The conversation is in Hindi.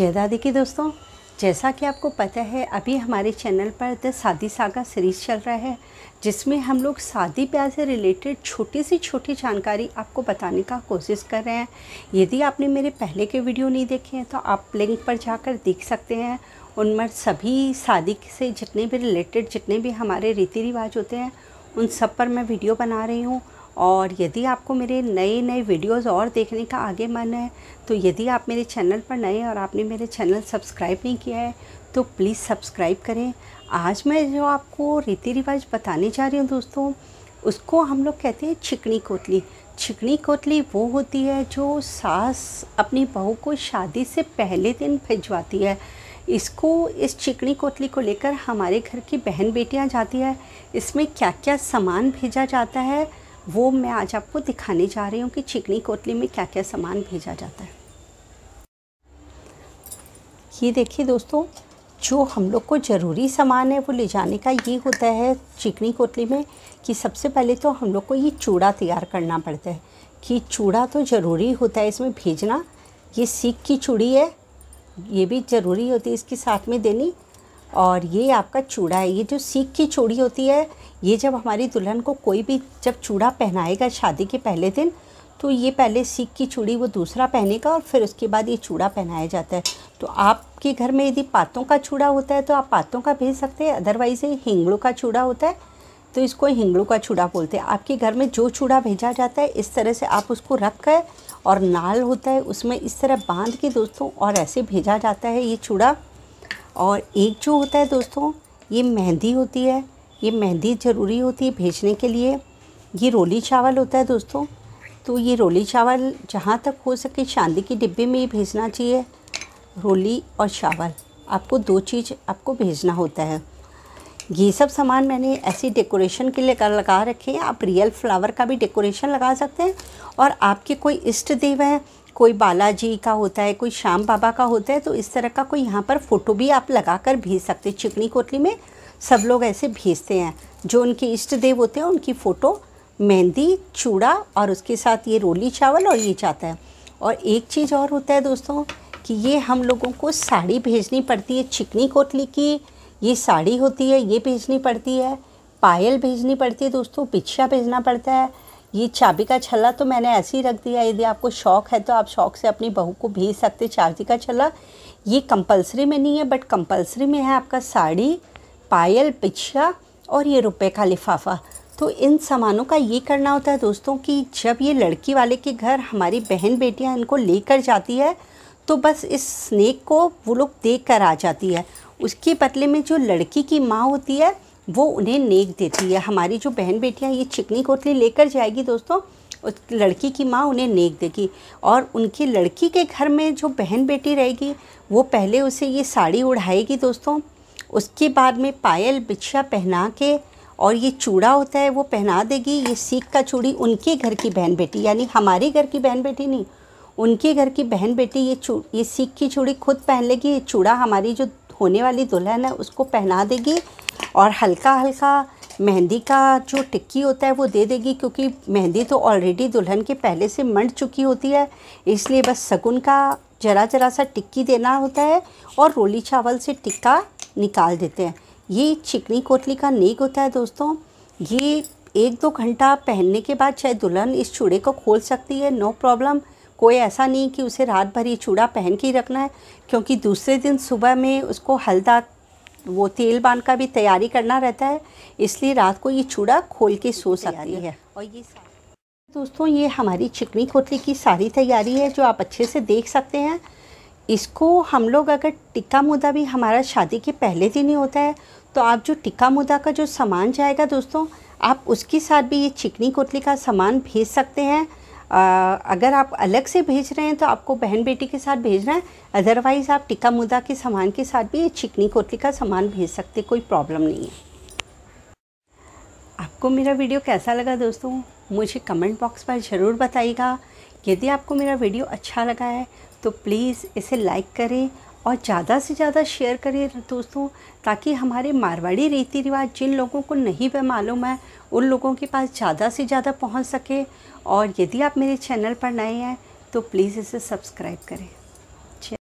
जय दादी की दोस्तों जैसा कि आपको पता है अभी हमारे चैनल पर द शादी सागा सीरीज़ चल रहा है जिसमें हम लोग शादी ब्याह से रिलेटेड छोटी सी छोटी जानकारी आपको बताने का कोशिश कर रहे हैं यदि आपने मेरे पहले के वीडियो नहीं देखे हैं तो आप लिंक पर जाकर देख सकते हैं उनमें सभी शादी से जितने भी रिलेटेड जितने भी हमारे रीति रिवाज होते हैं उन सब पर मैं वीडियो बना रही हूँ और यदि आपको मेरे नए नए वीडियोस और देखने का आगे मन है तो यदि आप मेरे चैनल पर नए और आपने मेरे चैनल सब्सक्राइब नहीं किया है तो प्लीज़ सब्सक्राइब करें आज मैं जो आपको रीति रिवाज बताने जा रही हूँ दोस्तों उसको हम लोग कहते हैं छिकनी कोतली छिकनी कोतली वो होती है जो सास अपनी बहू को शादी से पहले दिन भिजवाती है इसको इस चिकनी कोतली को लेकर हमारे घर की बहन बेटियां जाती है इसमें क्या क्या सामान भेजा जाता है वो मैं आज आपको दिखाने जा रही हूँ कि चिकनी कोटली में क्या क्या सामान भेजा जाता है ये देखिए दोस्तों जो हम लोग को ज़रूरी सामान है वो ले जाने का ये होता है चिकनी कोटली में कि सबसे पहले तो हम लोग को ये चूड़ा तैयार करना पड़ता है कि चूड़ा तो ज़रूरी होता है इसमें भेजना ये सीख की चूड़ी है ये भी ज़रूरी होती है इसके साथ में देनी और ये आपका चूड़ा है ये जो सीख की चूड़ी होती है ये जब हमारी दुल्हन को कोई भी जब चूड़ा पहनाएगा शादी के पहले दिन तो ये पहले सीख की चूड़ी वो दूसरा पहनेगा और फिर उसके बाद ये चूड़ा पहनाया जाता है तो आपके घर में यदि पातों का चूड़ा होता है तो आप पातों का भेज सकते हैं अदरवाइज़ ये हिंगड़ों का चूड़ा होता है तो इसको हिंगड़ों का चूड़ा बोलते हैं आपके घर में जो चूड़ा भेजा जाता है इस तरह से आप उसको रख कर और नाल होता है उसमें इस तरह बांध के दोस्तों और ऐसे भेजा जाता है ये चूड़ा और एक जो होता है दोस्तों ये मेहंदी होती है ये मेहंदी ज़रूरी होती है भेजने के लिए ये रोली चावल होता है दोस्तों तो ये रोली चावल जहाँ तक हो सके चांदी के डिब्बे में ही भेजना चाहिए रोली और चावल आपको दो चीज़ आपको भेजना होता है ये सब सामान मैंने ऐसी डेकोरेशन के लिए कर लगा रखे हैं आप रियल फ्लावर का भी डेकोरेशन लगा सकते हैं और आपके कोई इष्ट देव हैं कोई बालाजी का होता है कोई श्याम बाबा का होता है तो इस तरह का कोई यहाँ पर फ़ोटो भी आप लगा कर भेज सकते चिकनी कोटली में सब लोग ऐसे भेजते हैं जो उनके इष्ट देव होते हैं उनकी फ़ोटो मेहंदी चूड़ा और उसके साथ ये रोली चावल और ये जाता है और एक चीज़ और होता है दोस्तों कि ये हम लोगों को साड़ी भेजनी पड़ती है चिकनी कोटली की ये साड़ी होती है ये भेजनी पड़ती है पायल भेजनी पड़ती है दोस्तों पिछा भेजना पड़ता है ये चाबी का छल्ला तो मैंने ऐसे ही रख दिया यदि आपको शौक है तो आप शौक से अपनी बहू को भेज सकते चाबी का छल्ला ये कंपलसरी में नहीं है बट कंपलसरी में है आपका साड़ी पायल पिछा और ये रुपए का लिफाफा तो इन सामानों का ये करना होता है दोस्तों कि जब ये लड़की वाले के घर हमारी बहन बेटियाँ इनको लेकर जाती है तो बस इस स्नेक को वो लोग देख कर आ जाती है उसके बदले में जो लड़की की माँ होती है वो उन्हें नेक देती है हमारी जो बहन बेटियाँ ये चिकनी कोतली लेकर जाएगी दोस्तों उस लड़की की माँ उन्हें नेक देगी और उनकी लड़की के घर में जो बहन बेटी रहेगी वो पहले उसे ये साड़ी उड़ाएगी दोस्तों उसके बाद में पायल बिछिया पहना के और ये चूड़ा होता है वो पहना देगी ये सीख का चूड़ी उनके घर की बहन बेटी यानी हमारे घर की बहन बेटी नहीं उनके घर की बहन बेटी ये चू ये सीख की चूड़ी खुद पहन लेगी ये चूड़ा हमारी जो होने वाली दुल्हन है उसको पहना देगी और हल्का हल्का मेहंदी का जो टिक्की होता है वो दे देगी क्योंकि मेहंदी तो ऑलरेडी दुल्हन के पहले से मंड चुकी होती है इसलिए बस शगुन का जरा जरा सा टिक्की देना होता है और रोली चावल से टिक्का निकाल देते हैं ये चिकनी कोटली का नेक होता है दोस्तों ये एक दो घंटा पहनने के बाद चाहे दुल्हन इस चूड़े को खोल सकती है नो प्रॉब्लम कोई ऐसा नहीं कि उसे रात भर ये चूड़ा पहन के ही रखना है क्योंकि दूसरे दिन सुबह में उसको हल्दा वो तेल बांध का भी तैयारी करना रहता है इसलिए रात को ये चूड़ा खोल के सो सकती है और ये दोस्तों ये हमारी चिकनी कोटली की सारी तैयारी है जो आप अच्छे से देख सकते हैं इसको हम लोग अगर टिक्का मुदा भी हमारा शादी के पहले दिन ही होता है तो आप जो टिक्का मुदा का जो सामान जाएगा दोस्तों आप उसके साथ भी ये चिकनी कोटली का सामान भेज सकते हैं अगर आप अलग से भेज रहे हैं तो आपको बहन बेटी के साथ भेजना है अदरवाइज़ आप टिक्का मुदा के सामान के साथ भी चिकनी कोटली का सामान भेज सकते कोई प्रॉब्लम नहीं है आपको मेरा वीडियो कैसा लगा दोस्तों मुझे कमेंट बॉक्स पर ज़रूर बताइएगा यदि आपको मेरा वीडियो अच्छा लगा है तो प्लीज़ इसे लाइक करें और ज़्यादा से ज़्यादा शेयर करिए दोस्तों ताकि हमारे मारवाड़ी रीति रिवाज जिन लोगों को नहीं वह मालूम है उन लोगों के पास ज़्यादा से ज़्यादा पहुंच सके और यदि आप मेरे चैनल पर नए हैं तो प्लीज़ इसे सब्सक्राइब करें